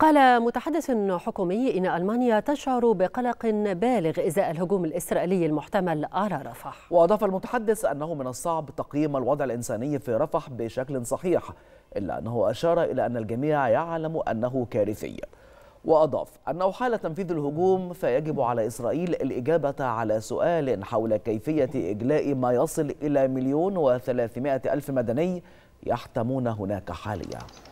قال متحدث حكومي إن ألمانيا تشعر بقلق بالغ إزاء الهجوم الإسرائيلي المحتمل على رفح وأضاف المتحدث أنه من الصعب تقييم الوضع الإنساني في رفح بشكل صحيح إلا أنه أشار إلى أن الجميع يعلم أنه كارثي وأضاف أنه حال تنفيذ الهجوم فيجب على إسرائيل الإجابة على سؤال حول كيفية إجلاء ما يصل إلى مليون وثلاثمائة ألف مدني يحتمون هناك حالياً